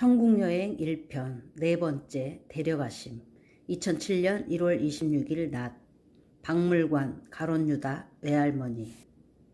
천국여행 1편 네 번째 데려가심 2007년 1월 26일 낮 박물관 가론유다 외할머니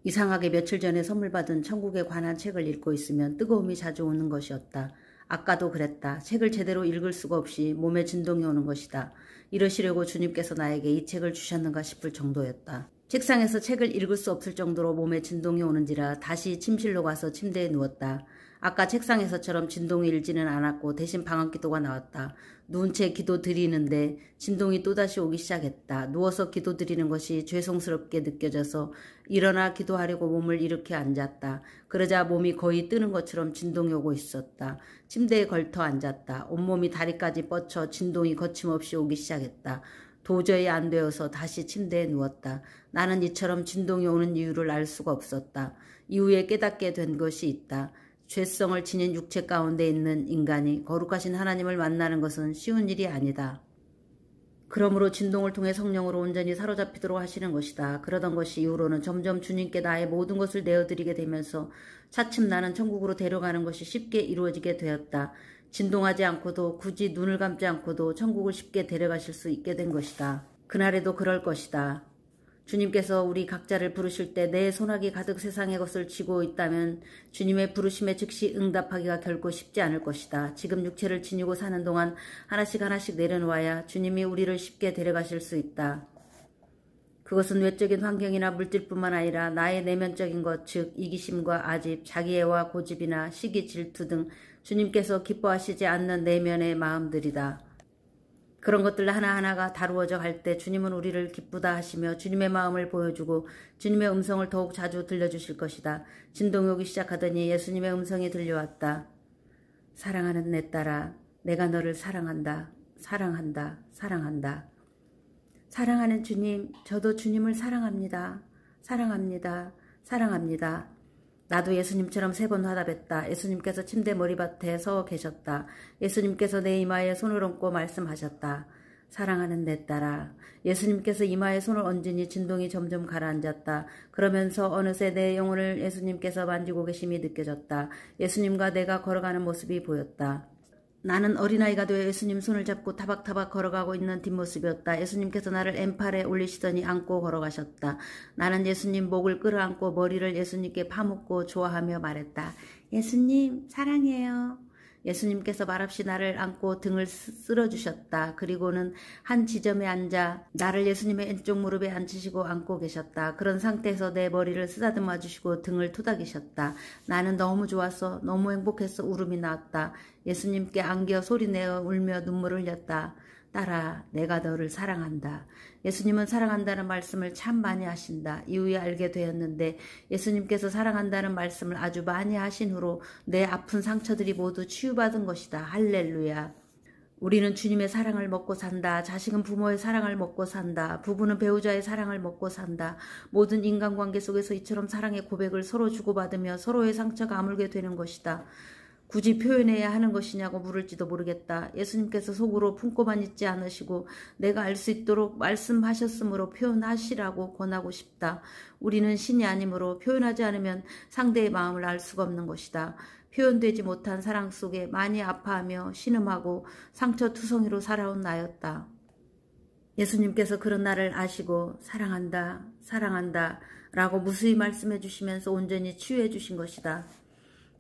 이상하게 며칠 전에 선물 받은 천국에 관한 책을 읽고 있으면 뜨거움이 자주 오는 것이었다. 아까도 그랬다. 책을 제대로 읽을 수가 없이 몸에 진동이 오는 것이다. 이러시려고 주님께서 나에게 이 책을 주셨는가 싶을 정도였다. 책상에서 책을 읽을 수 없을 정도로 몸에 진동이 오는지라 다시 침실로 가서 침대에 누웠다. 아까 책상에서처럼 진동이 일지는 않았고 대신 방언기도가 나왔다. 누운 채 기도 드리는데 진동이 또다시 오기 시작했다. 누워서 기도 드리는 것이 죄송스럽게 느껴져서 일어나 기도하려고 몸을 이렇게 앉았다. 그러자 몸이 거의 뜨는 것처럼 진동이 오고 있었다. 침대에 걸터 앉았다. 온몸이 다리까지 뻗쳐 진동이 거침없이 오기 시작했다. 도저히 안 되어서 다시 침대에 누웠다. 나는 이처럼 진동이 오는 이유를 알 수가 없었다. 이후에 깨닫게 된 것이 있다. 죄성을 지닌 육체 가운데 있는 인간이 거룩하신 하나님을 만나는 것은 쉬운 일이 아니다. 그러므로 진동을 통해 성령으로 온전히 사로잡히도록 하시는 것이다. 그러던 것이 이후로는 점점 주님께 나의 모든 것을 내어드리게 되면서 차츰 나는 천국으로 데려가는 것이 쉽게 이루어지게 되었다. 진동하지 않고도 굳이 눈을 감지 않고도 천국을 쉽게 데려가실 수 있게 된 것이다. 그날에도 그럴 것이다. 주님께서 우리 각자를 부르실 때 내 손아귀 가득 세상의 것을 쥐고 있다면 주님의 부르심에 즉시 응답하기가 결코 쉽지 않을 것이다. 지금 육체를 지니고 사는 동안 하나씩 하나씩 내려놓아야 주님이 우리를 쉽게 데려가실 수 있다. 그것은 외적인 환경이나 물질뿐만 아니라 나의 내면적인 것, 즉 이기심과 아집, 자기애와 고집이나 시기 질투 등 주님께서 기뻐하시지 않는 내면의 마음들이다. 그런 것들 하나하나가 다루어져 갈 때 주님은 우리를 기쁘다 하시며 주님의 마음을 보여주고 주님의 음성을 더욱 자주 들려주실 것이다. 진동이 욕 시작하더니 예수님의 음성이 들려왔다. 사랑하는 내 딸아, 내가 너를 사랑한다. 사랑한다. 사랑한다. 사랑하는 주님, 저도 주님을 사랑합니다. 사랑합니다. 사랑합니다. 나도 예수님처럼 세 번 화답했다. 예수님께서 침대 머리밭에 서 계셨다. 예수님께서 내 이마에 손을 얹고 말씀하셨다. 사랑하는 내 딸아. 예수님께서 이마에 손을 얹으니 진동이 점점 가라앉았다. 그러면서 어느새 내 영혼을 예수님께서 만지고 계심이 느껴졌다. 예수님과 내가 걸어가는 모습이 보였다. 나는 어린아이가 되어 예수님 손을 잡고 타박타박 걸어가고 있는 뒷모습이었다. 예수님께서 나를 엠팔에 올리시더니 안고 걸어가셨다. 나는 예수님 목을 끌어안고 머리를 예수님께 파묻고 좋아하며 말했다. 예수님 사랑해요. 예수님께서 말없이 나를 안고 등을 쓸어주셨다. 그리고는 한 지점에 앉아 나를 예수님의 왼쪽 무릎에 앉히시고 안고 계셨다. 그런 상태에서 내 머리를 쓰다듬어 주시고 등을 토닥이셨다. 나는 너무 좋았어. 너무 행복해서 울음이 나왔다. 예수님께 안겨 소리내어 울며 눈물을 흘렸다. 따라 내가 너를 사랑한다. 예수님은 사랑한다는 말씀을 참 많이 하신다. 이후에 알게 되었는데 예수님께서 사랑한다는 말씀을 아주 많이 하신 후로 내 아픈 상처들이 모두 치유받은 것이다. 할렐루야. 우리는 주님의 사랑을 먹고 산다. 자식은 부모의 사랑을 먹고 산다. 부부는 배우자의 사랑을 먹고 산다. 모든 인간관계 속에서 이처럼 사랑의 고백을 서로 주고받으며 서로의 상처가 아물게 되는 것이다. 굳이 표현해야 하는 것이냐고 물을지도 모르겠다. 예수님께서 속으로 품고만 있지 않으시고 내가 알 수 있도록 말씀하셨으므로 표현하시라고 권하고 싶다. 우리는 신이 아니므로 표현하지 않으면 상대의 마음을 알 수가 없는 것이다. 표현되지 못한 사랑 속에 많이 아파하며 신음하고 상처투성이로 살아온 나였다. 예수님께서 그런 나를 아시고 사랑한다 사랑한다 라고 무수히 말씀해 주시면서 온전히 치유해 주신 것이다.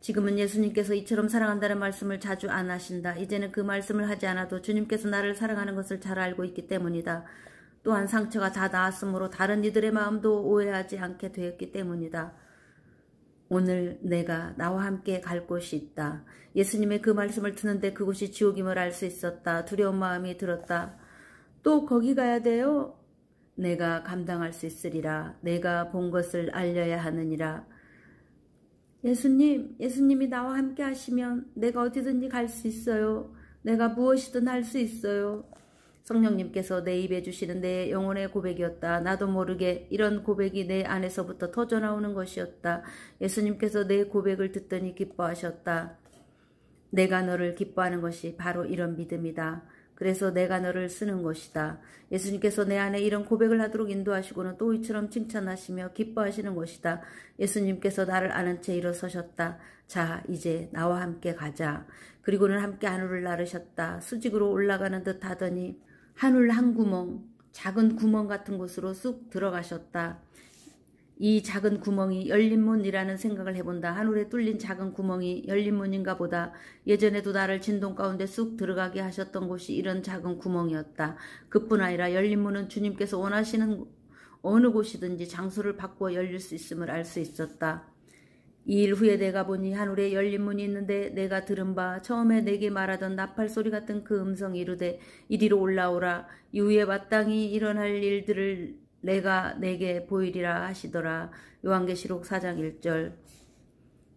지금은 예수님께서 이처럼 사랑한다는 말씀을 자주 안 하신다. 이제는 그 말씀을 하지 않아도 주님께서 나를 사랑하는 것을 잘 알고 있기 때문이다. 또한 상처가 다 나았으므로 다른 이들의 마음도 오해하지 않게 되었기 때문이다. 오늘 내가 나와 함께 갈 곳이 있다. 예수님의 그 말씀을 듣는데 그곳이 지옥임을 알 수 있었다. 두려운 마음이 들었다. 또 거기 가야 돼요? 내가 감당할 수 있으리라. 내가 본 것을 알려야 하느니라. 예수님, 예수님이 나와 함께 하시면 내가 어디든지 갈 수 있어요. 내가 무엇이든 할 수 있어요. 성령님께서 내 입에 주시는 내 영혼의 고백이었다. 나도 모르게 이런 고백이 내 안에서부터 터져나오는 것이었다. 예수님께서 내 고백을 듣더니 기뻐하셨다. 내가 너를 기뻐하는 것이 바로 이런 믿음이다. 그래서 내가 너를 쓰는 것이다. 예수님께서 내 안에 이런 고백을 하도록 인도하시고는 또 이처럼 칭찬하시며 기뻐하시는 것이다. 예수님께서 나를 아는 채 일어서셨다. 자 이제 나와 함께 가자. 그리고는 함께 하늘을 나르셨다. 수직으로 올라가는 듯 하더니 하늘 한 구멍 작은 구멍 같은 곳으로 쑥 들어가셨다. 이 작은 구멍이 열린 문이라는 생각을 해본다. 하늘에 뚫린 작은 구멍이 열린 문인가 보다. 예전에도 나를 진동 가운데 쑥 들어가게 하셨던 곳이 이런 작은 구멍이었다. 그뿐 아니라 열린 문은 주님께서 원하시는 어느 곳이든지 장소를 바꿔 열릴 수 있음을 알 수 있었다. 이 일 후에 내가 보니 하늘에 열린 문이 있는데 내가 들은 바 처음에 내게 말하던 나팔 소리 같은 그 음성이 이르되 이리로 올라오라 이후에 마땅히 일어날 일들을 내가 내게 보이리라 하시더라. 요한계시록 4장 1절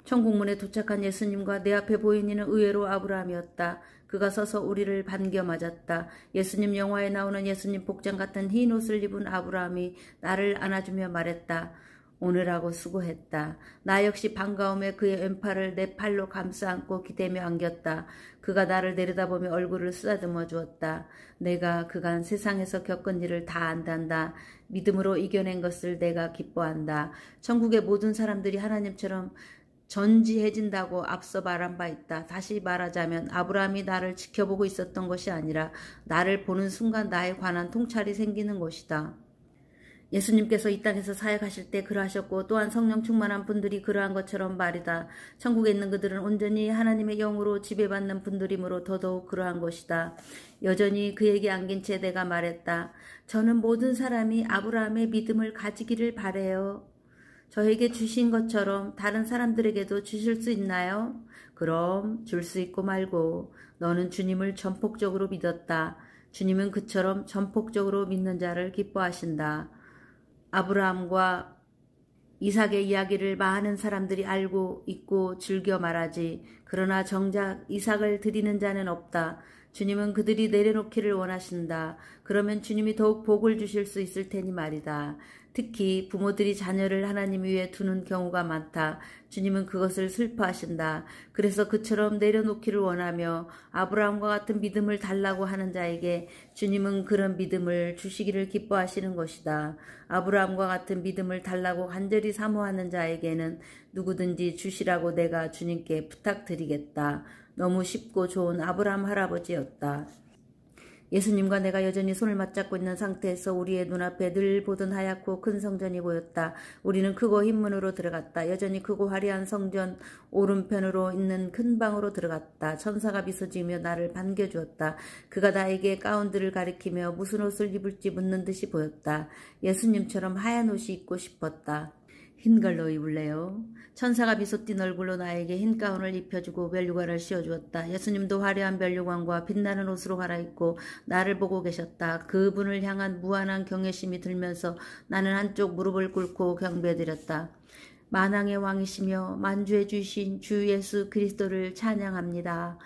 천국문에 도착한 예수님과 내 앞에 보인 이는 의외로 아브라함이었다. 그가 서서 우리를 반겨 맞았다. 예수님 영화에 나오는 예수님 복장 같은 흰 옷을 입은 아브라함이 나를 안아주며 말했다. 오늘하고 수고했다. 나 역시 반가움에 그의 왼팔을 내 팔로 감싸 안고 기대며 안겼다. 그가 나를 내려다보며 얼굴을 쓰다듬어 주었다. 내가 그간 세상에서 겪은 일을 다 안단다. 믿음으로 이겨낸 것을 내가 기뻐한다. 천국의 모든 사람들이 하나님처럼 전지해진다고 앞서 말한 바 있다. 다시 말하자면 아브라함이 나를 지켜보고 있었던 것이 아니라 나를 보는 순간 나에 관한 통찰이 생기는 것이다. 예수님께서 이 땅에서 사역하실 때 그러하셨고 또한 성령 충만한 분들이 그러한 것처럼 말이다. 천국에 있는 그들은 온전히 하나님의 영으로 지배받는 분들이므로 더더욱 그러한 것이다. 여전히 그에게 안긴 채 내가 말했다. 저는 모든 사람이 아브라함의 믿음을 가지기를 바래요. 저에게 주신 것처럼 다른 사람들에게도 주실 수 있나요? 그럼 줄 수 있고 말고 너는 주님을 전폭적으로 믿었다. 주님은 그처럼 전폭적으로 믿는 자를 기뻐하신다. 아브라함과 이삭의 이야기를 많은 사람들이 알고 있고 즐겨 말하지. 그러나 정작 이삭을 드리는 자는 없다. 주님은 그들이 내려놓기를 원하신다. 그러면 주님이 더욱 복을 주실 수 있을 테니 말이다. 특히 부모들이 자녀를 하나님 위에 두는 경우가 많다. 주님은 그것을 슬퍼하신다. 그래서 그처럼 내려놓기를 원하며 아브라함과 같은 믿음을 달라고 하는 자에게 주님은 그런 믿음을 주시기를 기뻐하시는 것이다. 아브라함과 같은 믿음을 달라고 간절히 사모하는 자에게는 누구든지 주시라고 내가 주님께 부탁드리겠다. 너무 쉽고 좋은 아브라함 할아버지였다. 예수님과 내가 여전히 손을 맞잡고 있는 상태에서 우리의 눈앞에 늘 보던 하얗고 큰 성전이 보였다. 우리는 크고 흰 문으로 들어갔다. 여전히 크고 화려한 성전 오른편으로 있는 큰 방으로 들어갔다. 천사가 비서지며 나를 반겨주었다. 그가 나에게 가운들를 가리키며 무슨 옷을 입을지 묻는 듯이 보였다. 예수님처럼 하얀 옷이 입고 싶었다. 흰 걸로 입을래요. 천사가 비솟띈 얼굴로 나에게 흰 가운을 입혀주고 멸류관을 씌워주었다. 예수님도 화려한 멸류관과 빛나는 옷으로 갈아입고 나를 보고 계셨다. 그분을 향한 무한한 경외심이 들면서 나는 한쪽 무릎을 꿇고 경배드렸다. 만왕의 왕이시며 만주의 주신 주 예수 그리스도를 찬양합니다.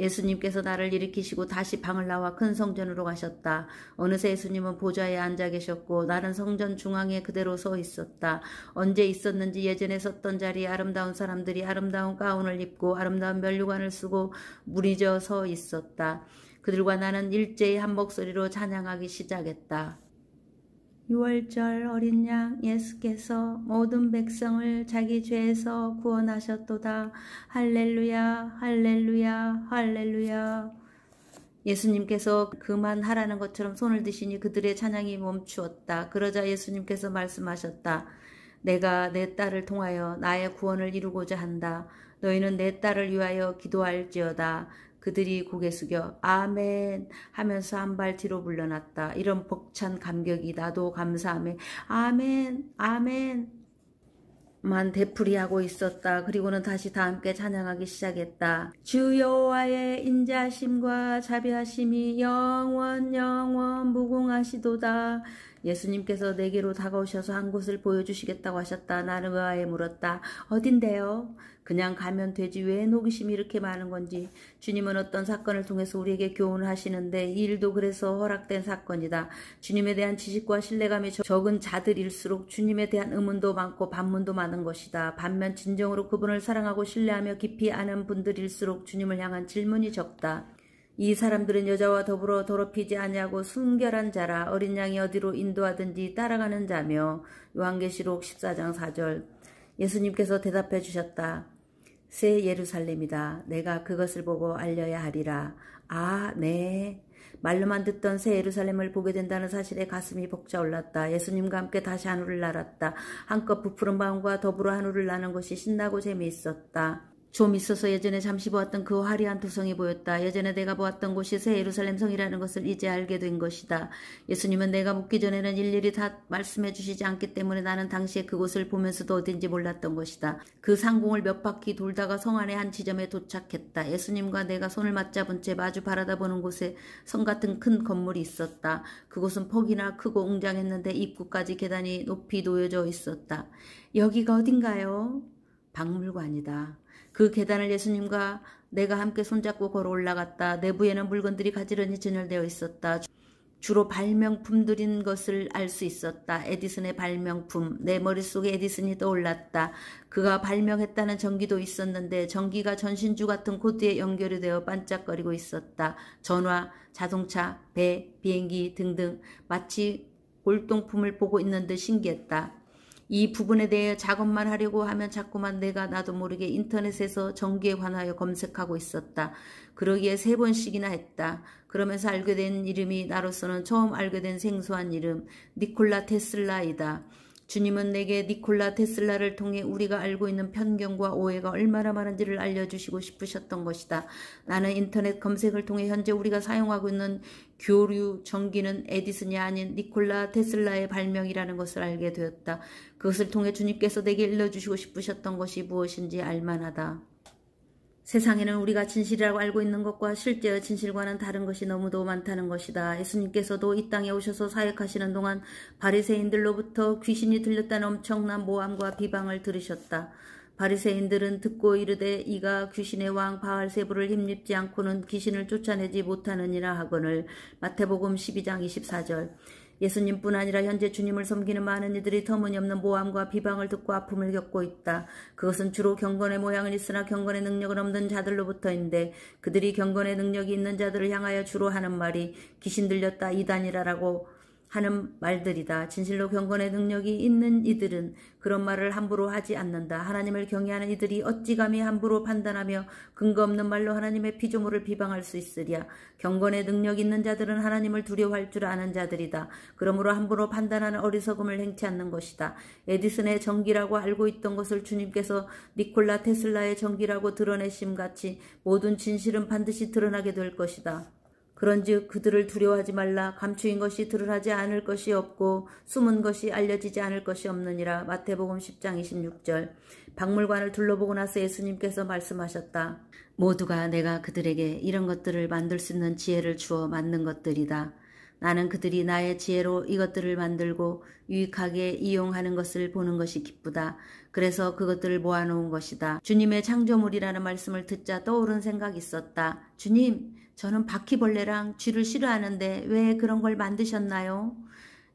예수님께서 나를 일으키시고 다시 방을 나와 큰 성전으로 가셨다. 어느새 예수님은 보좌에 앉아 계셨고 나는 성전 중앙에 그대로 서 있었다. 언제 있었는지 예전에 섰던 자리에 아름다운 사람들이 아름다운 가운을 입고 아름다운 면류관을 쓰고 무리져 서 있었다. 그들과 나는 일제히 한 목소리로 찬양하기 시작했다. 유월절 어린 양 예수께서 모든 백성을 자기 죄에서 구원하셨도다. 할렐루야 할렐루야 할렐루야 예수님께서 그만하라는 것처럼 손을 드시니 그들의 찬양이 멈추었다. 그러자 예수님께서 말씀하셨다. 내가 내 딸을 통하여 나의 구원을 이루고자 한다. 너희는 내 딸을 위하여 기도할지어다. 그들이 고개 숙여 아멘 하면서 한 발 뒤로 물러났다. 이런 벅찬 감격이 나도 감사함에 아멘 아멘 만 되풀이하고 있었다. 그리고는 다시 다 함께 찬양하기 시작했다. 주 여호와의 인자심과 자비하심이 영원 영원 무궁하시도다. 예수님께서 내게로 다가오셔서 한 곳을 보여주시겠다고 하셨다. 나는 의아에 물었다. 어딘데요? 그냥 가면 되지 왜 호기심이 이렇게 많은 건지 주님은 어떤 사건을 통해서 우리에게 교훈을 하시는데 이 일도 그래서 허락된 사건이다. 주님에 대한 지식과 신뢰감이 적은 자들일수록 주님에 대한 의문도 많고 반문도 많은 것이다. 반면 진정으로 그분을 사랑하고 신뢰하며 깊이 아는 분들일수록 주님을 향한 질문이 적다. 이 사람들은 여자와 더불어 더럽히지 아니하고 순결한 자라 어린 양이 어디로 인도하든지 따라가는 자며 요한계시록 14장 4절 예수님께서 대답해 주셨다. 새 예루살렘이다. 내가 그것을 보고 알려야 하리라. 아, 네. 말로만 듣던 새 예루살렘을 보게 된다는 사실에 가슴이 벅차올랐다. 예수님과 함께 다시 하늘을 날았다. 한껏 부푸른 음과 더불어 하늘을 나는 것이 신나고 재미있었다. 좀 있어서 예전에 잠시 보았던 그 화려한 도성이 보였다. 예전에 내가 보았던 곳이 새 예루살렘 성이라는 것을 이제 알게 된 것이다. 예수님은 내가 묻기 전에는 일일이 다 말씀해 주시지 않기 때문에 나는 당시에 그곳을 보면서도 어딘지 몰랐던 것이다. 그 상공을 몇 바퀴 돌다가 성 안의 한 지점에 도착했다. 예수님과 내가 손을 맞잡은 채 마주 바라다보는 곳에 성 같은 큰 건물이 있었다. 그곳은 폭이나 크고 웅장했는데 입구까지 계단이 높이 놓여져 있었다. 여기가 어딘가요? 박물관이다. 그 계단을 예수님과 내가 함께 손잡고 걸어 올라갔다. 내부에는 물건들이 가지런히 진열되어 있었다. 주로 발명품들인 것을 알 수 있었다. 에디슨의 발명품. 내 머릿속에 에디슨이 떠올랐다. 그가 발명했다는 전기도 있었는데 전기가 전신주 같은 코드에 연결이 되어 반짝거리고 있었다. 전화, 자동차, 배, 비행기 등등 마치 골동품을 보고 있는 듯 신기했다. 이 부분에 대해 작업만 하려고 하면 자꾸만 내가 나도 모르게 인터넷에서 전기에 관하여 검색하고 있었다. 그러기에 세 번씩이나 했다. 그러면서 알게 된 이름이 나로서는 처음 알게 된 생소한 이름 니콜라 테슬라이다. 주님은 내게 니콜라 테슬라를 통해 우리가 알고 있는 편견과 오해가 얼마나 많은지를 알려주시고 싶으셨던 것이다. 나는 인터넷 검색을 통해 현재 우리가 사용하고 있는 교류 전기는 에디슨이 아닌 니콜라 테슬라의 발명이라는 것을 알게 되었다. 그것을 통해 주님께서 내게 일러주시고 싶으셨던 것이 무엇인지 알만하다. 세상에는 우리가 진실이라고 알고 있는 것과 실제의 진실과는 다른 것이 너무도 많다는 것이다. 예수님께서도 이 땅에 오셔서 사역하시는 동안 바리새인들로부터 귀신이 들렸다는 엄청난 모함과 비방을 들으셨다. 바리새인들은 듣고 이르되 이가 귀신의 왕 바알세부를 힘입지 않고는 귀신을 쫓아내지 못하느니라 하거늘 마태복음 12장 24절 예수님뿐 아니라 현재 주님을 섬기는 많은 이들이 터무니없는 모함과 비방을 듣고 아픔을 겪고 있다. 그것은 주로 경건의 모양은 있으나 경건의 능력은 없는 자들로부터인데 그들이 경건의 능력이 있는 자들을 향하여 주로 하는 말이 귀신 들렸다 이단이라라고 하는 말들이다. 진실로 경건의 능력이 있는 이들은 그런 말을 함부로 하지 않는다. 하나님을 경외하는 이들이 어찌 감히 함부로 판단하며 근거 없는 말로 하나님의 피조물을 비방할 수 있으랴. 경건의 능력 있는 자들은 하나님을 두려워할 줄 아는 자들이다. 그러므로 함부로 판단하는 어리석음을 행치 않는 것이다. 에디슨의 전기라고 알고 있던 것을 주님께서 니콜라 테슬라의 전기라고 드러내심 같이 모든 진실은 반드시 드러나게 될 것이다. 그런즉 그들을 두려워하지 말라 감추인 것이 드러나지 않을 것이 없고 숨은 것이 알려지지 않을 것이 없느니라 마태복음 10장 26절 박물관을 둘러보고 나서 예수님께서 말씀하셨다. 모두가 내가 그들에게 이런 것들을 만들 수 있는 지혜를 주어 만든 것들이다. 나는 그들이 나의 지혜로 이것들을 만들고 유익하게 이용하는 것을 보는 것이 기쁘다. 그래서 그것들을 모아놓은 것이다. 주님의 창조물이라는 말씀을 듣자 떠오른 생각이 있었다. 주님, 저는 바퀴벌레랑 쥐를 싫어하는데 왜 그런 걸 만드셨나요?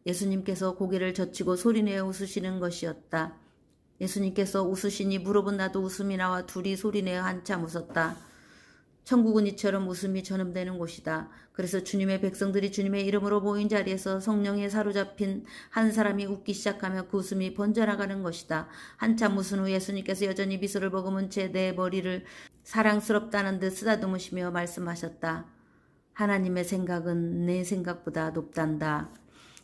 예수님께서 고개를 젖히고 소리내어 웃으시는 것이었다. 예수님께서 웃으시니 물어본 나도 웃음이 나와 둘이 소리내어 한참 웃었다. 천국은 이처럼 웃음이 전음되는 곳이다. 그래서 주님의 백성들이 주님의 이름으로 모인 자리에서 성령에 사로잡힌 한 사람이 웃기 시작하며 그 웃음이 번져나가는 것이다. 한참 웃은 후 예수님께서 여전히 미소를 머금은 채 내 머리를 사랑스럽다는 듯 쓰다듬으시며 말씀하셨다. 하나님의 생각은 내 생각보다 높단다.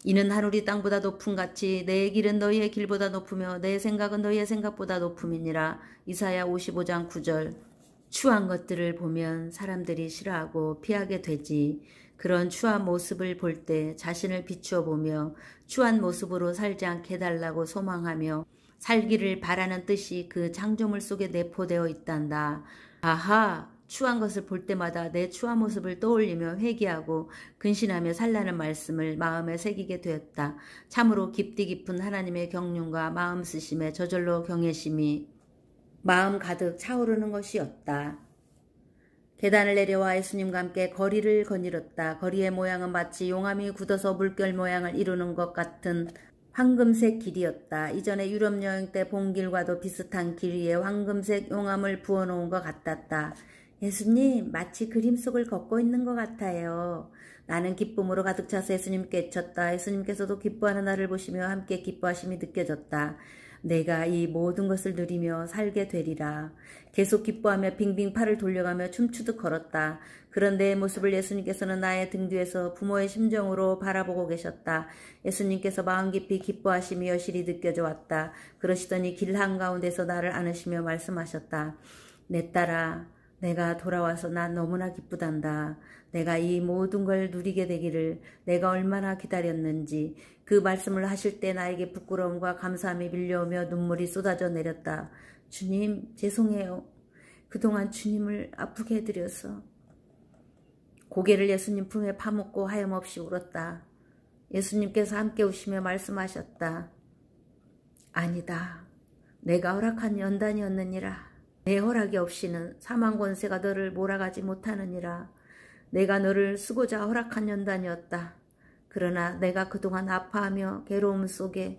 이는 하늘이 땅보다 높은 같이 내 길은 너희의 길보다 높으며 내 생각은 너희의 생각보다 높음이니라. 이사야 55장 9절 추한 것들을 보면 사람들이 싫어하고 피하게 되지 그런 추한 모습을 볼 때 자신을 비추어 보며 추한 모습으로 살지 않게 해 달라고 소망하며 살기를 바라는 뜻이 그 창조물 속에 내포되어 있단다. 아하! 추한 것을 볼 때마다 내 추한 모습을 떠올리며 회개하고 근신하며 살라는 말씀을 마음에 새기게 되었다. 참으로 깊디 깊은 하나님의 경륜과 마음 쓰심에 저절로 경외심이 마음 가득 차오르는 것이었다. 계단을 내려와 예수님과 함께 거리를 거닐었다. 거리의 모양은 마치 용암이 굳어서 물결 모양을 이루는 것 같은 황금색 길이었다. 이전에 유럽 여행 때 본 길과도 비슷한 길 위에 황금색 용암을 부어놓은 것 같았다. 예수님 마치 그림 속을 걷고 있는 것 같아요. 나는 기쁨으로 가득 차서 예수님께 쳤다 예수님께서도 기뻐하는 나를 보시며 함께 기뻐하심이 느껴졌다. 내가 이 모든 것을 누리며 살게 되리라. 계속 기뻐하며 빙빙 팔을 돌려가며 춤추듯 걸었다. 그런 데 모습을 예수님께서는 나의 등 뒤에서 부모의 심정으로 바라보고 계셨다. 예수님께서 마음 깊이 기뻐하심이 여실히 느껴져 왔다. 그러시더니 길 한가운데서 나를 안으시며 말씀하셨다. 내 딸아, 내가 돌아와서 난 너무나 기쁘단다. 내가 이 모든 걸 누리게 되기를 내가 얼마나 기다렸는지 그 말씀을 하실 때 나에게 부끄러움과 감사함이 밀려오며 눈물이 쏟아져 내렸다. 주님 죄송해요. 그동안 주님을 아프게 해드려서 고개를 예수님 품에 파묻고 하염없이 울었다. 예수님께서 함께 오시며 말씀하셨다. 아니다. 내가 허락한 연단이었느니라. 내 허락이 없이는 사망 권세가 너를 몰아가지 못하느니라. 내가 너를 쓰고자 허락한 연단이었다. 그러나 내가 그동안 아파하며 괴로움 속에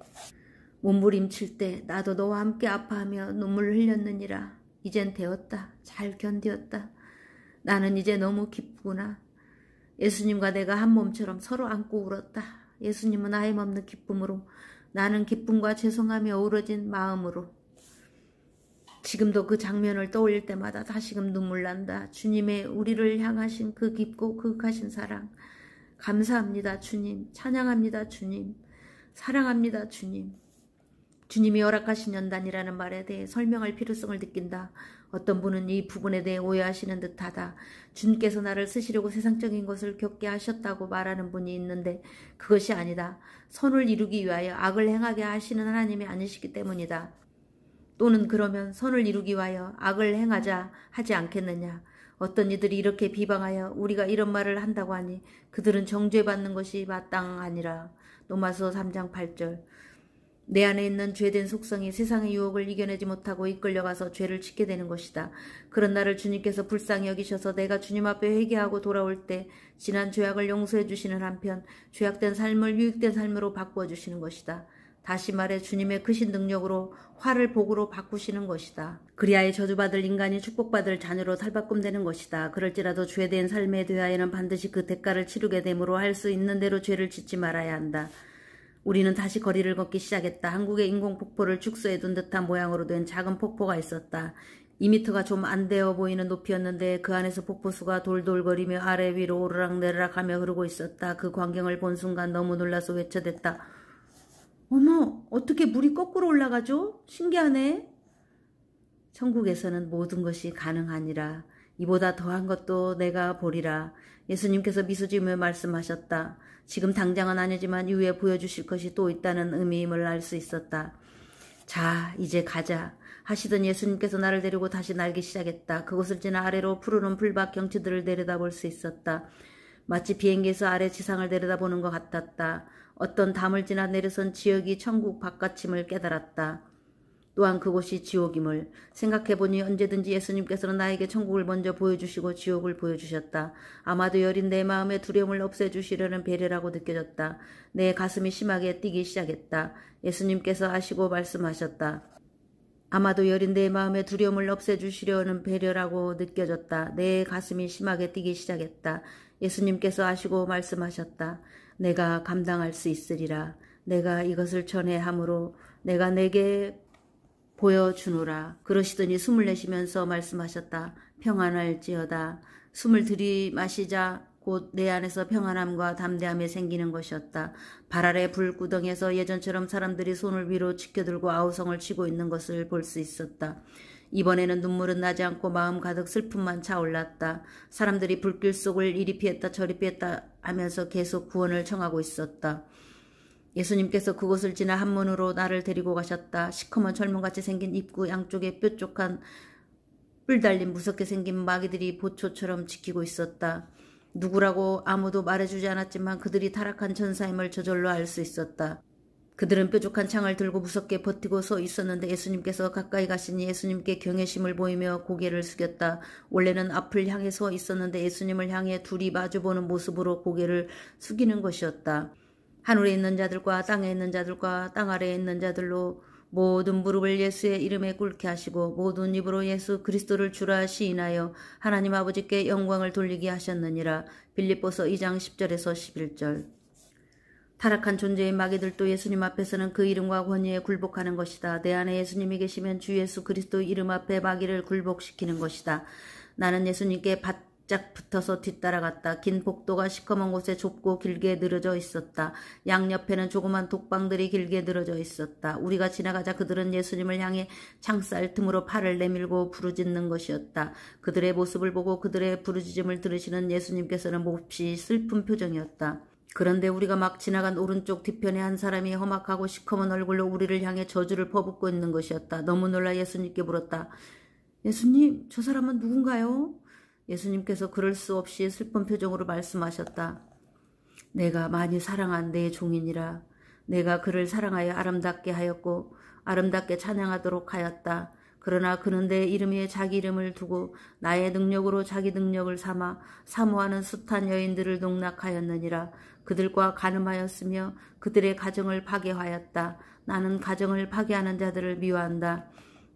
몸부림칠 때 나도 너와 함께 아파하며 눈물 흘렸느니라. 이젠 되었다. 잘 견디었다. 나는 이제 너무 기쁘구나. 예수님과 내가 한 몸처럼 서로 안고 울었다. 예수님은 아임없는 기쁨으로 나는 기쁨과 죄송함이 어우러진 마음으로 지금도 그 장면을 떠올릴 때마다 다시금 눈물 난다. 주님의 우리를 향하신 그 깊고 극하신 사랑. 감사합니다, 주님. 찬양합니다, 주님. 사랑합니다, 주님. 주님이 허락하신 연단이라는 말에 대해 설명할 필요성을 느낀다. 어떤 분은 이 부분에 대해 오해하시는 듯하다. 주님께서 나를 쓰시려고 세상적인 것을 겪게 하셨다고 말하는 분이 있는데 그것이 아니다. 선을 이루기 위하여 악을 행하게 하시는 하나님이 아니시기 때문이다. 또는 그러면 선을 이루기 위하여 악을 행하자 하지 않겠느냐. 어떤 이들이 이렇게 비방하여 우리가 이런 말을 한다고 하니 그들은 정죄받는 것이 마땅하니라. 노마서 3장 8절 내 안에 있는 죄된 속성이 세상의 유혹을 이겨내지 못하고 이끌려가서 죄를 짓게 되는 것이다. 그런 나를 주님께서 불쌍히 여기셔서 내가 주님 앞에 회개하고 돌아올 때 지난 죄악을 용서해 주시는 한편 죄악된 삶을 유익된 삶으로 바꾸어 주시는 것이다. 다시 말해 주님의 크신 능력으로 화를 복으로 바꾸시는 것이다. 그리하여 저주받을 인간이 축복받을 자녀로 탈바꿈되는 것이다. 그럴지라도 죄된 삶에 대하여는 반드시 그 대가를 치르게 되므로 할 수 있는 대로 죄를 짓지 말아야 한다. 우리는 다시 거리를 걷기 시작했다. 한국의 인공 폭포를 축소해 둔 듯한 모양으로 된 작은 폭포가 있었다. 2미터가 좀 안 되어 보이는 높이였는데 그 안에서 폭포수가 돌돌거리며 아래 위로 오르락내리락 하며 흐르고 있었다. 그 광경을 본 순간 너무 놀라서 외쳐댔다. 어머 어떻게 물이 거꾸로 올라가죠? 신기하네. 천국에서는 모든 것이 가능하니라. 이보다 더한 것도 내가 보리라. 예수님께서 미소지으며 말씀하셨다. 지금 당장은 아니지만 이후에 보여주실 것이 또 있다는 의미임을 알 수 있었다. 자, 이제 가자. 하시던 예수님께서 나를 데리고 다시 날기 시작했다. 그곳을 지나 아래로 푸르른 불밭 경치들을 내려다볼 수 있었다. 마치 비행기에서 아래 지상을 내려다보는 것 같았다. 어떤 담을 지나 내려선 지역이 천국 바깥임을 깨달았다. 또한 그곳이 지옥임을 생각해보니 언제든지 예수님께서는 나에게 천국을 먼저 보여주시고 지옥을 보여주셨다. 아마도 여린 내 마음의 두려움을 없애주시려는 배려라고 느껴졌다. 내 가슴이 심하게 뛰기 시작했다. 예수님께서 아시고 말씀하셨다. 아마도 여린 내 마음의 두려움을 없애주시려는 배려라고 느껴졌다. 내 가슴이 심하게 뛰기 시작했다. 예수님께서 아시고 말씀하셨다. 내가 감당할 수 있으리라. 내가 이것을 전해함으로 내가 내게 보여주노라. 그러시더니 숨을 내쉬면서 말씀하셨다. 평안할지어다. 숨을 들이마시자 곧 내 안에서 평안함과 담대함이 생기는 것이었다. 발 아래 불구덩에서 예전처럼 사람들이 손을 위로 치켜들고 아우성을 치고 있는 것을 볼 수 있었다. 이번에는 눈물은 나지 않고 마음 가득 슬픔만 차올랐다. 사람들이 불길 속을 이리 피했다 저리 피했다 하면서 계속 구원을 청하고 있었다. 예수님께서 그곳을 지나 한문으로 나를 데리고 가셨다. 시커먼 철문같이 생긴 입구 양쪽에 뾰족한 뿔 달린 무섭게 생긴 마귀들이 보초처럼 지키고 있었다. 누구라고 아무도 말해주지 않았지만 그들이 타락한 천사임을 저절로 알 수 있었다. 그들은 뾰족한 창을 들고 무섭게 버티고 서 있었는데 예수님께서 가까이 가시니 예수님께 경외심을 보이며 고개를 숙였다. 원래는 앞을 향해 서 있었는데 예수님을 향해 둘이 마주보는 모습으로 고개를 숙이는 것이었다. 하늘에 있는 자들과 땅에 있는 자들과 땅 아래에 있는 자들로 모든 무릎을 예수의 이름에 꿇게 하시고 모든 입으로 예수 그리스도를 주라 시인하여 하나님 아버지께 영광을 돌리게 하셨느니라. 빌립보서 2장 10절에서 11절 타락한 존재인 마귀들도 예수님 앞에서는 그 이름과 권위에 굴복하는 것이다. 내 안에 예수님이 계시면 주 예수 그리스도 이름 앞에 마귀를 굴복시키는 것이다. 나는 예수님께 바짝 붙어서 뒤따라갔다. 긴 복도가 시커먼 곳에 좁고 길게 늘어져 있었다. 양옆에는 조그만 독방들이 길게 늘어져 있었다. 우리가 지나가자 그들은 예수님을 향해 창살 틈으로 팔을 내밀고 부르짖는 것이었다. 그들의 모습을 보고 그들의 부르짖음을 들으시는 예수님께서는 몹시 슬픈 표정이었다. 그런데 우리가 막 지나간 오른쪽 뒤편에 한 사람이 험악하고 시커먼 얼굴로 우리를 향해 저주를 퍼붓고 있는 것이었다. 너무 놀라 예수님께 물었다. 예수님, 저 사람은 누군가요? 예수님께서 그럴 수 없이 슬픈 표정으로 말씀하셨다. 내가 많이 사랑한 내 종이니라. 내가 그를 사랑하여 아름답게 하였고 아름답게 찬양하도록 하였다. 그러나 그는 내 이름에 자기 이름을 두고 나의 능력으로 자기 능력을 삼아 사모하는 숱한 여인들을 농락하였느니라. 그들과 가늠하였으며 그들의 가정을 파괴하였다. 나는 가정을 파괴하는 자들을 미워한다.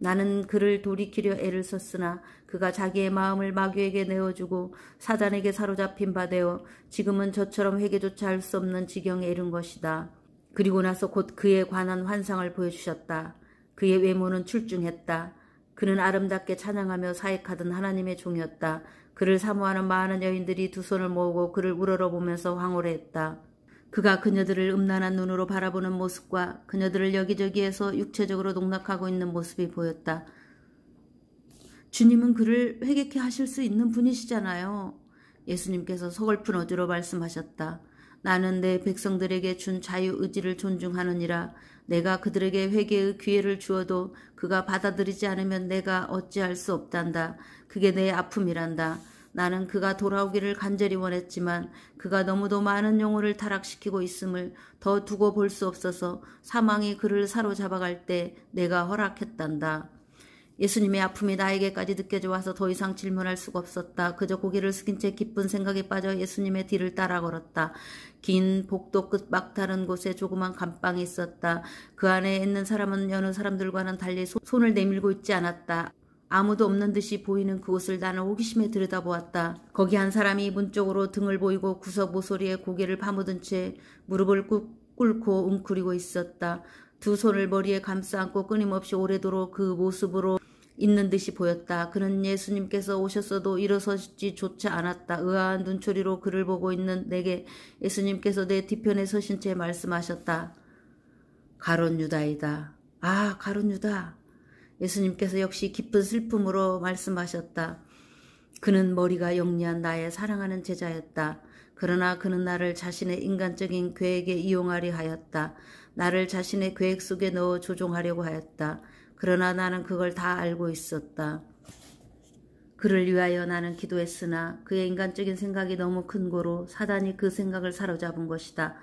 나는 그를 돌이키려 애를 썼으나 그가 자기의 마음을 마귀에게 내어주고 사단에게 사로잡힌 바 되어 지금은 저처럼 회개조차 할 수 없는 지경에 이른 것이다. 그리고 나서 곧 그에 관한 환상을 보여주셨다. 그의 외모는 출중했다. 그는 아름답게 찬양하며 사익하던 하나님의 종이었다. 그를 사모하는 많은 여인들이 두 손을 모으고 그를 우러러보면서 황홀해했다. 그가 그녀들을 음란한 눈으로 바라보는 모습과 그녀들을 여기저기에서 육체적으로 농락하고 있는 모습이 보였다. 주님은 그를 회개케 하실 수 있는 분이시잖아요. 예수님께서 서글픈 어조로 말씀하셨다. 나는 내 백성들에게 준 자유의지를 존중하느니라 내가 그들에게 회개의 기회를 주어도 그가 받아들이지 않으면 내가 어찌할 수 없단다. 그게 내 아픔이란다. 나는 그가 돌아오기를 간절히 원했지만 그가 너무도 많은 용어를 타락시키고 있음을 더 두고 볼 수 없어서 사망이 그를 사로잡아갈 때 내가 허락했단다. 예수님의 아픔이 나에게까지 느껴져 와서 더 이상 질문할 수가 없었다. 그저 고개를 숙인 채 기쁜 생각에 빠져 예수님의 뒤를 따라 걸었다. 긴 복도 끝 막다른 곳에 조그만 감방이 있었다. 그 안에 있는 사람은 여느 사람들과는 달리 손을 내밀고 있지 않았다. 아무도 없는 듯이 보이는 그곳을 나는 호기심에 들여다보았다. 거기 한 사람이 문 쪽으로 등을 보이고 구석 모서리에 고개를 파묻은 채 무릎을 꿇고 웅크리고 있었다. 두 손을 머리에 감싸 안고 끊임없이 오래도록 그 모습으로 있는 듯이 보였다. 그는 예수님께서 오셨어도 일어서지 좋지 않았다. 의아한 눈초리로 그를 보고 있는 내게 예수님께서 내 뒤편에 서신 채 말씀하셨다. 가론 유다이다. 아 가론 유다. 예수님께서 역시 깊은 슬픔으로 말씀하셨다. 그는 머리가 영리한 나의 사랑하는 제자였다. 그러나 그는 나를 자신의 인간적인 계획에 이용하리 하였다. 나를 자신의 계획 속에 넣어 조종하려고 하였다. 그러나 나는 그걸 다 알고 있었다. 그를 위하여 나는 기도했으나 그의 인간적인 생각이 너무 큰 고로 사단이 그 생각을 사로잡은 것이다.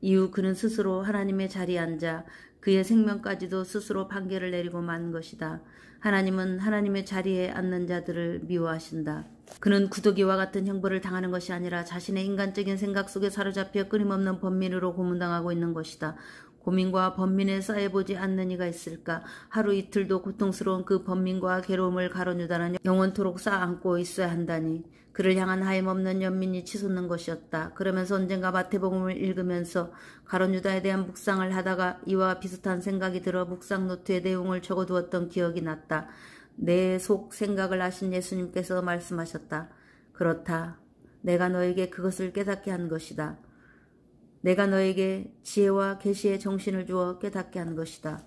이후 그는 스스로 하나님의 자리에 앉아 그의 생명까지도 스스로 판결을 내리고 만 것이다. 하나님은 하나님의 자리에 앉는 자들을 미워하신다. 그는 구더기와 같은 형벌을 당하는 것이 아니라 자신의 인간적인 생각 속에 사로잡혀 끊임없는 범민으로 고문당하고 있는 것이다. 고민과 번민에 쌓여보지 않는 이가 있을까? 하루 이틀도 고통스러운 그 번민과 괴로움을 가로유다는 영원토록 쌓아안고 있어야 한다니. 그를 향한 하염없는 연민이 치솟는 것이었다. 그러면서 언젠가 마태복음을 읽으면서 가로유다에 대한 묵상을 하다가 이와 비슷한 생각이 들어 묵상 노트에 내용을 적어두었던 기억이 났다. 내 속 생각을 아신 예수님께서 말씀하셨다. 그렇다. 내가 너에게 그것을 깨닫게 한 것이다. 내가 너에게 지혜와 계시의 정신을 주어 깨닫게 한 것이다.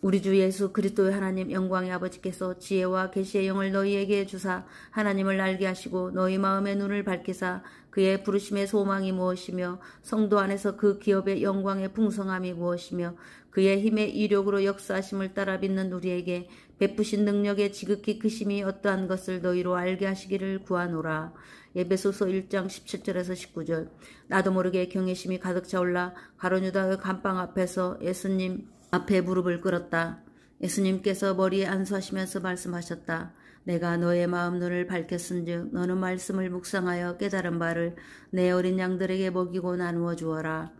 우리 주 예수 그리스도의 하나님 영광의 아버지께서 지혜와 계시의 영을 너희에게 주사 하나님을 알게 하시고 너희 마음의 눈을 밝히사 그의 부르심의 소망이 무엇이며 성도 안에서 그 기업의 영광의 풍성함이 무엇이며 그의 힘의 이력으로 역사하심을 따라 믿는 우리에게 베푸신 능력의 지극히 크심이 어떠한 것을 너희로 알게 하시기를 구하노라. 예배소서 1장 17절에서 19절 나도 모르게 경외심이 가득 차올라 가로유다의 감방 앞에서 예수님 앞에 무릎을 꿇었다. 예수님께서 머리에 안수하시면서 말씀하셨다. 내가 너의 마음 눈을 밝혔은즉 너는 말씀을 묵상하여 깨달은 바를 내 어린 양들에게 먹이고 나누어 주어라.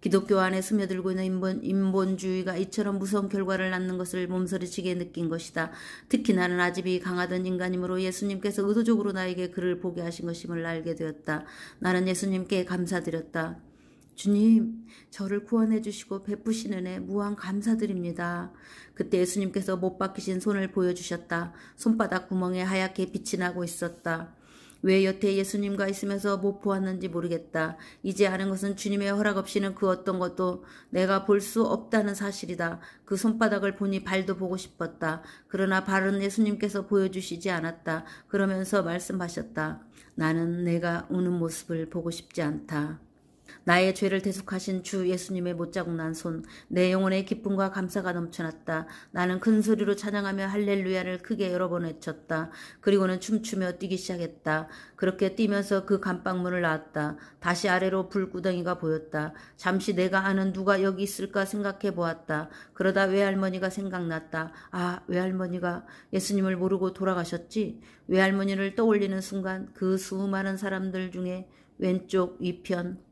기독교 안에 스며들고 있는 인본, 인본주의가 이처럼 무서운 결과를 낳는 것을 몸서리치게 느낀 것이다. 특히 나는 아집이 강하던 인간이므로 예수님께서 의도적으로 나에게 그를 보게 하신 것임을 알게 되었다. 나는 예수님께 감사드렸다. 주님, 저를 구원해 주시고 베푸신 은혜 무한 감사드립니다. 그때 예수님께서 못 박히신 손을 보여주셨다. 손바닥 구멍에 하얗게 빛이 나고 있었다. 왜 여태 예수님과 있으면서 못 뭐 보았는지 모르겠다. 이제 아는 것은 주님의 허락 없이는 그 어떤 것도 내가 볼 수 없다는 사실이다. 그 손바닥을 보니 발도 보고 싶었다. 그러나 발은 예수님께서 보여주시지 않았다. 그러면서 말씀하셨다. 나는 내가 우는 모습을 보고 싶지 않다. 나의 죄를 대속하신 주 예수님의 못자국 난 손, 내 영혼의 기쁨과 감사가 넘쳐났다. 나는 큰 소리로 찬양하며 할렐루야를 크게 여러 번 외쳤다. 그리고는 춤추며 뛰기 시작했다. 그렇게 뛰면서 그 감방문을 나왔다. 다시 아래로 불구덩이가 보였다. 잠시 내가 아는 누가 여기 있을까 생각해 보았다. 그러다 외할머니가 생각났다. 아, 외할머니가 예수님을 모르고 돌아가셨지? 외할머니를 떠올리는 순간 그 수많은 사람들 중에 왼쪽 위편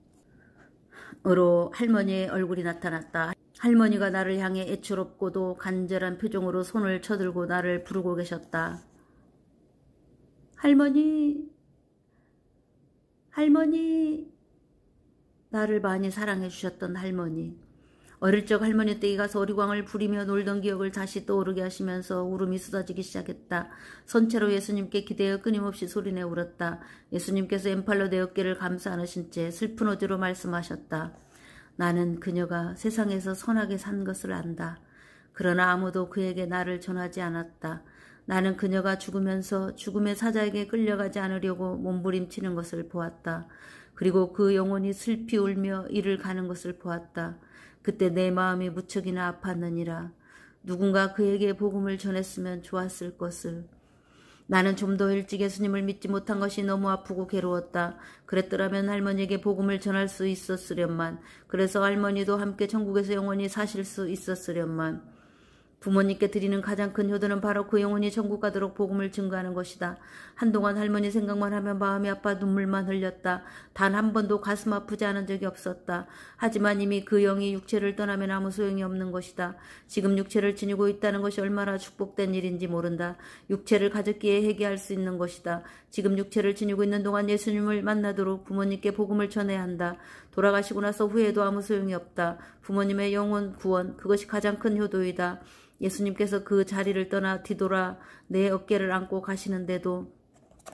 으로 할머니의 얼굴이 나타났다. 할머니가 나를 향해 애처롭고도 간절한 표정으로 손을 쳐들고 나를 부르고 계셨다. 할머니, 할머니, 나를 많이 사랑해 주셨던 할머니. 어릴 적 할머니 댁에 가서 어리광을 부리며 놀던 기억을 다시 떠오르게 하시면서 울음이 쏟아지기 시작했다. 선체로 예수님께 기대어 끊임없이 소리내 울었다. 예수님께서 엠팔로 내 어깨를 감싸 안으신 채 슬픈 어조로 말씀하셨다. 나는 그녀가 세상에서 선하게 산 것을 안다. 그러나 아무도 그에게 나를 전하지 않았다. 나는 그녀가 죽으면서 죽음의 사자에게 끌려가지 않으려고 몸부림치는 것을 보았다. 그리고 그 영혼이 슬피 울며 이를 가는 것을 보았다. 그때 내 마음이 무척이나 아팠느니라. 누군가 그에게 복음을 전했으면 좋았을 것을. 나는 좀 더 일찍 예수님을 믿지 못한 것이 너무 아프고 괴로웠다. 그랬더라면 할머니에게 복음을 전할 수 있었으련만. 그래서 할머니도 함께 천국에서 영원히 사실 수 있었으련만. 부모님께 드리는 가장 큰 효도는 바로 그 영혼이 천국 가도록 복음을 증거하는 것이다. 한동안 할머니 생각만 하면 마음이 아파 눈물만 흘렸다. 단 한 번도 가슴 아프지 않은 적이 없었다. 하지만 이미 그 영이 육체를 떠나면 아무 소용이 없는 것이다. 지금 육체를 지니고 있다는 것이 얼마나 축복된 일인지 모른다. 육체를 가졌기에 해결할 수 있는 것이다. 지금 육체를 지니고 있는 동안 예수님을 만나도록 부모님께 복음을 전해야 한다. 돌아가시고 나서 후회도 아무 소용이 없다. 부모님의 영혼 구원 그것이 가장 큰 효도이다. 예수님께서 그 자리를 떠나 뒤돌아 내 어깨를 안고 가시는데도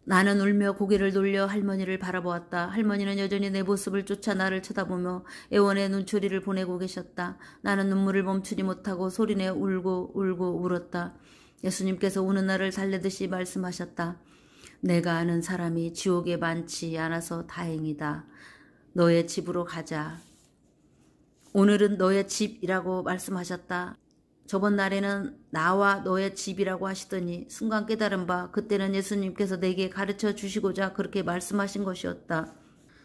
나는 울며 고개를 돌려 할머니를 바라보았다. 할머니는 여전히 내 모습을 쫓아 나를 쳐다보며 애원의 눈초리를 보내고 계셨다. 나는 눈물을 멈추지 못하고 소리내 울고 울고 울었다. 예수님께서 우는 나를 달래듯이 말씀하셨다. 내가 아는 사람이 지옥에 많지 않아서 다행이다. 너의 집으로 가자. 오늘은 너의 집이라고 말씀하셨다. 저번 날에는 나와 너의 집이라고 하시더니 순간 깨달은 바 그때는 예수님께서 내게 가르쳐 주시고자 그렇게 말씀하신 것이었다.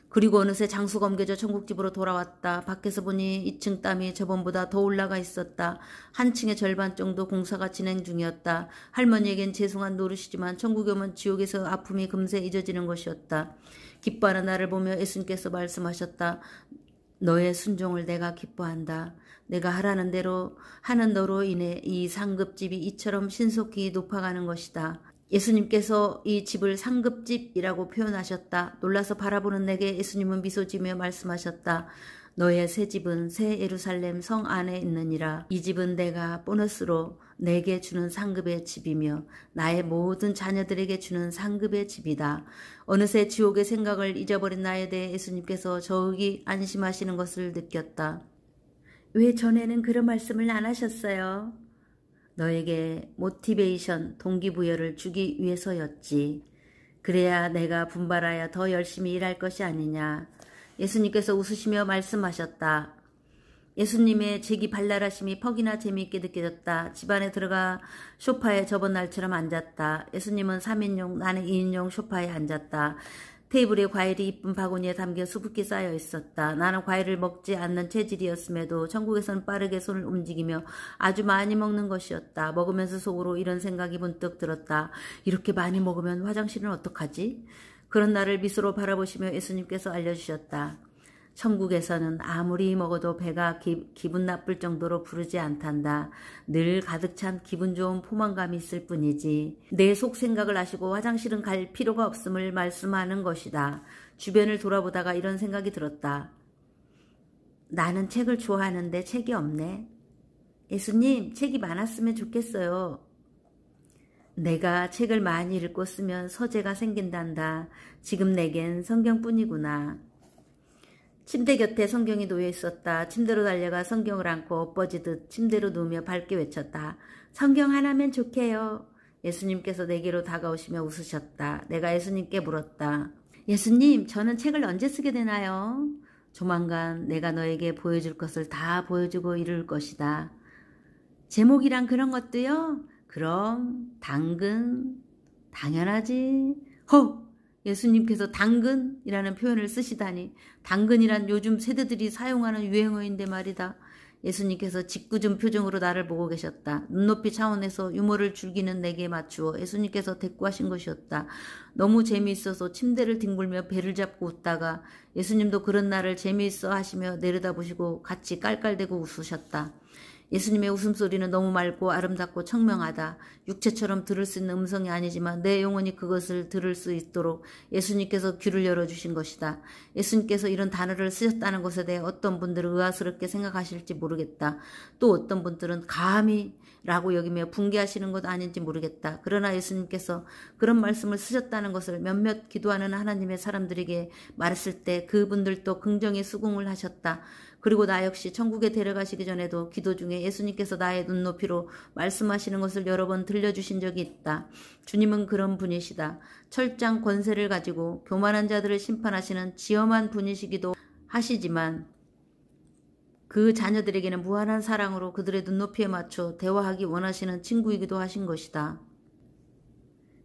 그리고 어느새 장수가 옮겨져 천국집으로 돌아왔다. 밖에서 보니 2층 땀이 저번보다 더 올라가 있었다. 한 층의 절반 정도 공사가 진행 중이었다. 할머니에겐 죄송한 노릇이지만 천국에 오면 지옥에서 아픔이 금세 잊어지는 것이었다. 기뻐하는 나를 보며 예수님께서 말씀하셨다. 너의 순종을 내가 기뻐한다. 내가 하라는 대로 하는 너로 인해 이 상급집이 이처럼 신속히 높아가는 것이다. 예수님께서 이 집을 상급집이라고 표현하셨다. 놀라서 바라보는 내게 예수님은 미소 지며 말씀하셨다. 너의 새 집은 새 예루살렘 성 안에 있느니라. 이 집은 내가 보너스로 내게 주는 상급의 집이며 나의 모든 자녀들에게 주는 상급의 집이다. 어느새 지옥의 생각을 잊어버린 나에 대해 예수님께서 저기 안심하시는 것을 느꼈다. 왜 전에는 그런 말씀을 안 하셨어요? 너에게 모티베이션, 동기부여를 주기 위해서였지. 그래야 내가 분발하여 더 열심히 일할 것이 아니냐. 예수님께서 웃으시며 말씀하셨다. 예수님의 제기 발랄하심이 퍽이나 재미있게 느껴졌다. 집안에 들어가 소파에 저번 날처럼 앉았다. 예수님은 3인용, 나는 2인용 소파에 앉았다. 테이블에 과일이 이쁜 바구니에 담겨 수북히 쌓여 있었다. 나는 과일을 먹지 않는 체질이었음에도 천국에선 빠르게 손을 움직이며 아주 많이 먹는 것이었다. 먹으면서 속으로 이런 생각이 문득 들었다. 이렇게 많이 먹으면 화장실은 어떡하지? 그런 나를 미소로 바라보시며 예수님께서 알려주셨다. 천국에서는 아무리 먹어도 배가 기, 분 나쁠 정도로 부르지 않단다. 늘 가득 찬 기분 좋은 포만감이 있을 뿐이지. 내 속 생각을 아시고 화장실은 갈 필요가 없음을 말씀하는 것이다. 주변을 돌아보다가 이런 생각이 들었다. 나는 책을 좋아하는데 책이 없네. 예수님, 책이 많았으면 좋겠어요. 내가 책을 많이 읽고 쓰면 서재가 생긴단다. 지금 내겐 성경뿐이구나. 침대 곁에 성경이 놓여 있었다. 침대로 달려가 성경을 안고 엎어지듯 침대로 누우며 밝게 외쳤다. 성경 하나면 좋게요. 예수님께서 내게로 다가오시며 웃으셨다. 내가 예수님께 물었다. 예수님, 저는 책을 언제 쓰게 되나요? 조만간 내가 너에게 보여줄 것을 다 보여주고 이룰 것이다. 제목이랑 그런 것도요? 그럼, 당근, 당연하지. 헉! 예수님께서 당근이라는 표현을 쓰시다니 당근이란 요즘 세대들이 사용하는 유행어인데 말이다. 예수님께서 직구준 표정으로 나를 보고 계셨다. 눈높이 차원에서 유머를 즐기는 내게 맞추어 예수님께서 대꾸하신 것이었다. 너무 재미있어서 침대를 뒹굴며 배를 잡고 웃다가 예수님도 그런 나를 재미있어 하시며 내려다보시고 같이 깔깔대고 웃으셨다. 예수님의 웃음소리는 너무 맑고 아름답고 청명하다. 육체처럼 들을 수 있는 음성이 아니지만 내 영혼이 그것을 들을 수 있도록 예수님께서 귀를 열어주신 것이다. 예수님께서 이런 단어를 쓰셨다는 것에 대해 어떤 분들은 의아스럽게 생각하실지 모르겠다. 또 어떤 분들은 감히 라고 여기며 붕괴하시는 것 아닌지 모르겠다. 그러나 예수님께서 그런 말씀을 쓰셨다는 것을 몇몇 기도하는 하나님의 사람들에게 말했을 때 그분들도 긍정의 수긍을 하셨다. 그리고 나 역시 천국에 데려가시기 전에도 기도 중에 예수님께서 나의 눈높이로 말씀하시는 것을 여러 번 들려주신 적이 있다. 주님은 그런 분이시다. 철장 권세를 가지고 교만한 자들을 심판하시는 지엄한 분이시기도 하시지만 그 자녀들에게는 무한한 사랑으로 그들의 눈높이에 맞춰 대화하기 원하시는 친구이기도 하신 것이다.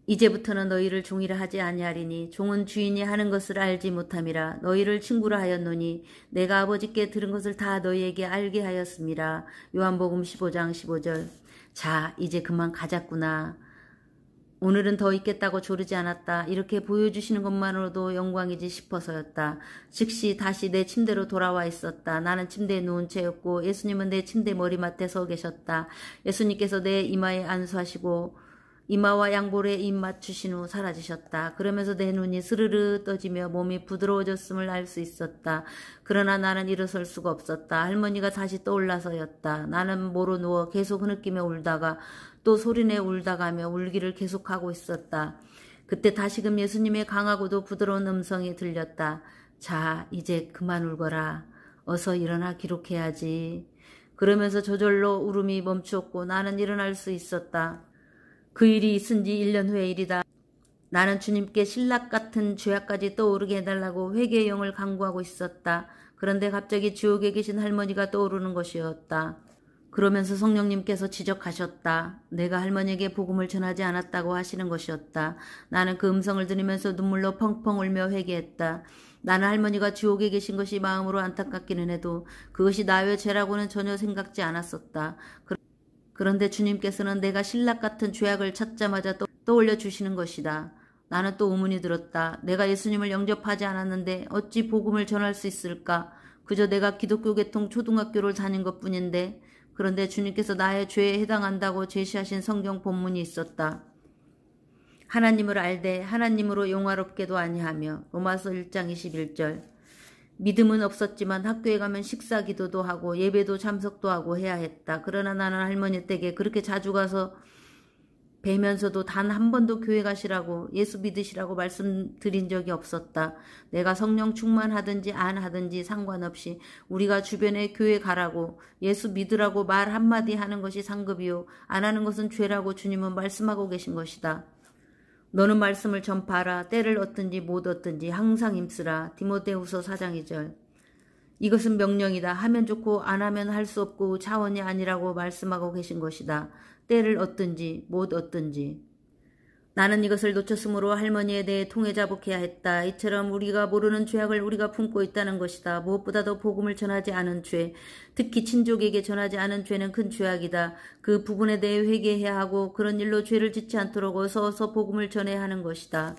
이제부터는 너희를 종이라 하지 아니하리니 종은 주인이 하는 것을 알지 못함이라 너희를 친구라 하였노니 내가 아버지께 들은 것을 다 너희에게 알게 하였습니다. 요한복음 15장 15절 자 이제 그만 가자꾸나 오늘은 더 있겠다고 조르지 않았다. 이렇게 보여주시는 것만으로도 영광이지 싶어서였다. 즉시 다시 내 침대로 돌아와 있었다. 나는 침대에 누운 채였고 예수님은 내 침대 머리맡에 서 계셨다. 예수님께서 내 이마에 안수하시고 이마와 양볼에 입 맞추신 후 사라지셨다. 그러면서 내 눈이 스르르 떠지며 몸이 부드러워졌음을 알 수 있었다. 그러나 나는 일어설 수가 없었다. 할머니가 다시 떠올라서였다. 나는 모로 누워 계속 흐느끼며 울다가 또 소리내 울다가며 울기를 계속하고 있었다. 그때 다시금 예수님의 강하고도 부드러운 음성이 들렸다. 자, 이제 그만 울거라. 어서 일어나 기록해야지. 그러면서 저절로 울음이 멈추었고 나는 일어날 수 있었다. 그 일이 있은 지 1년 후의 일이다. 나는 주님께 신락 같은 죄악까지 떠오르게 해달라고 회개의 영을 강구하고 있었다. 그런데 갑자기 지옥에 계신 할머니가 떠오르는 것이었다. 그러면서 성령님께서 지적하셨다. 내가 할머니에게 복음을 전하지 않았다고 하시는 것이었다. 나는 그 음성을 들으면서 눈물로 펑펑 울며 회개했다. 나는 할머니가 지옥에 계신 것이 마음으로 안타깝기는 해도 그것이 나의 죄라고는 전혀 생각지 않았었다. 그런데 주님께서는 내가 신락 같은 죄악을 찾자마자 또 떠올려 주시는 것이다. 나는 또의문이 들었다. 내가 예수님을 영접하지 않았는데 어찌 복음을 전할 수 있을까? 그저 내가 기독교 계통 초등학교를 다닌 것 뿐인데 그런데 주님께서 나의 죄에 해당한다고 제시하신 성경 본문이 있었다. 하나님을 알되 하나님으로 용화롭게도 아니하며 로마서 1장 21절 믿음은 없었지만 학교에 가면 식사 기도도 하고 예배도 참석도 하고 해야 했다. 그러나 나는 할머니 댁에 그렇게 자주 가서 뵈면서도 단 한 번도 교회 가시라고 예수 믿으시라고 말씀드린 적이 없었다. 내가 성령 충만하든지 안 하든지 상관없이 우리가 주변에 교회 가라고 예수 믿으라고 말 한마디 하는 것이 상급이요. 안 하는 것은 죄라고 주님은 말씀하고 계신 것이다. 너는 말씀을 전파하라 때를 얻든지 못 얻든지 항상 힘쓰라 디모데후서 4장 2절 이것은 명령이다 하면 좋고 안 하면 할 수 없고 차원이 아니라고 말씀하고 계신 것이다 때를 얻든지 못 얻든지 나는 이것을 놓쳤으므로 할머니에 대해 통해자복해야 했다. 이처럼 우리가 모르는 죄악을 우리가 품고 있다는 것이다. 무엇보다도 복음을 전하지 않은 죄, 특히 친족에게 전하지 않은 죄는 큰 죄악이다. 그 부분에 대해 회개해야 하고 그런 일로 죄를 짓지 않도록 어서어서 복음을 전해야 하는 것이다.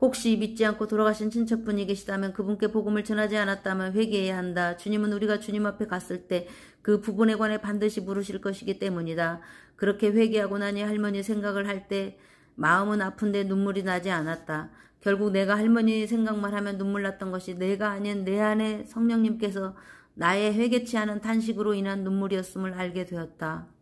혹시 믿지 않고 돌아가신 친척분이 계시다면 그분께 복음을 전하지 않았다면 회개해야 한다. 주님은 우리가 주님 앞에 갔을 때 그 부분에 관해 반드시 물으실 것이기 때문이다. 그렇게 회개하고 나니 할머니 생각을 할 때 마음은 아픈데 눈물이 나지 않았다. 결국 내가 할머니 생각만 하면 눈물 났던 것이 내가 아닌 내 안에 성령님께서 나의 회개치 않은 탄식으로 인한 눈물이었음을 알게 되었다.